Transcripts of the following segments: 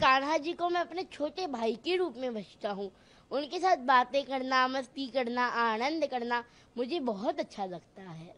कान्हा जी को मैं अपने छोटे भाई के रूप में बचता हूँ उनके साथ बातें करना मस्ती करना आनंद करना मुझे बहुत अच्छा लगता है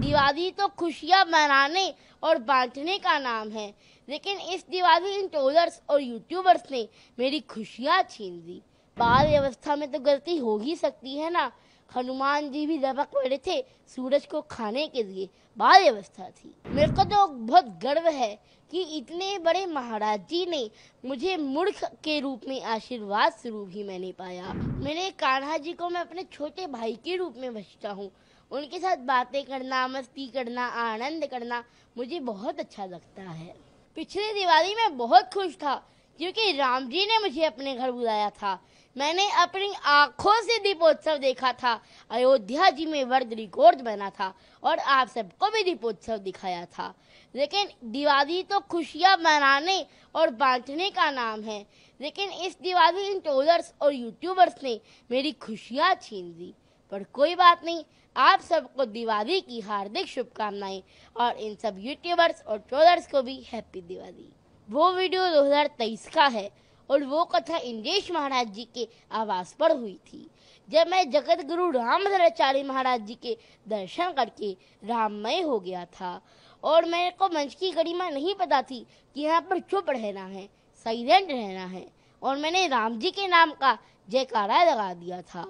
दिवाली तो खुशियाँ मनाने और बांटने का नाम है लेकिन इस दिवाली इन ट्रोलर्स और यूट्यूबर्स ने मेरी खुशियाँ छीन ली बाल व्यवस्था में तो गलती हो ही सकती है ना हनुमान जी भी लपक पड़े थे सूरज को खाने के लिए बाल व्यवस्था थी मेरे को तो बहुत गर्व है कि इतने बड़े महाराज जी ने मुझे मूर्ख के रूप में आशीर्वाद स्वरूप ही मैंने पाया मेरे कान्हा जी को मैं अपने छोटे भाई के रूप में बचता हूँ उनके साथ बातें करना मस्ती करना आनंद करना मुझे बहुत अच्छा लगता है पिछले दिवाली में बहुत खुश था क्योंकि राम जी ने मुझे अपने घर बुलाया था मैंने अपनी आंखों से दीपोत्सव देखा था अयोध्या जी में वर्द रिकॉर्ड बना था और आप सबको भी दीपोत्सव दिखाया था लेकिन दिवाली तो खुशियां मनाने और बांटने का नाम है लेकिन इस दिवाली इन ट्रोलर्स और यूट्यूबर्स ने मेरी खुशियां छीन ली पर कोई बात नहीं आप सबको दिवाली की हार्दिक शुभकामनाएं और इन सब यूट्यूबर्स और ट्रोलर्स को भी हैप्पी दिवाली वो वीडियो 2023 का है और वो कथा इंद्रेश महाराज जी के आवास पर हुई थी जब मैं जगत गुरु रामधराचार्य महाराज जी के दर्शन करके राममय हो गया था और मेरे को मंच की गरिमा नहीं पता थी कि यहाँ पर चुप रहना है साइलेंट रहना है और मैंने राम जी के नाम का जयकारा लगा दिया था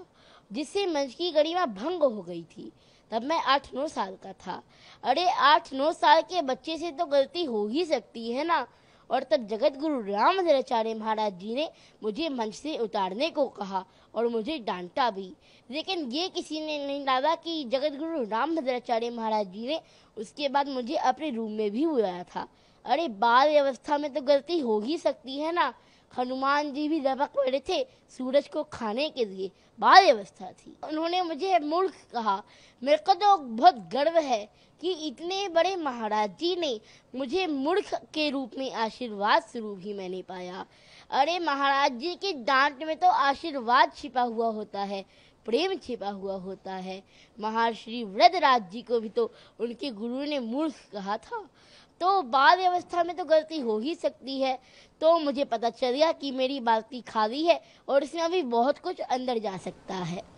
जिससे मंच की गरिमा भंग हो गई थी तब मैं आठ नौ साल का था अरे आठ नौ साल के बच्चे से तो गलती हो ही सकती है ना और तब जगत गुरु रामचार्य महाराज जी ने मुझे मंच से उतारने को कहा और मुझे डांटा भी लेकिन ये किसी ने नहीं डाला कि जगत गुरु रामचंद्राचार्य महाराज जी ने उसके बाद मुझे अपने रूम में भी बुलाया था अरे बाल व्यवस्था में तो गलती हो ही सकती है ना हनुमान जी भी लपक पड़े थे सूरज को खाने के लिए बाल अवस्था थी उन्होंने मुझे मूर्ख कहा मेरे को तो बहुत गर्व है कि इतने बड़े महाराज जी ने मुझे मूर्ख के रूप में आशीर्वाद स्वरूप ही मैंने पाया अरे महाराज जी के डांट में तो आशीर्वाद छिपा हुआ होता है प्रेम छिपा हुआ होता है महर्षि व्रदराज जी को भी तो उनके गुरु ने मूर्ख कहा था तो बाल व्यवस्था में तो गलती हो ही सकती है तो मुझे पता चल गया कि मेरी बाल्टी खाली है और इसमें अभी बहुत कुछ अंदर जा सकता है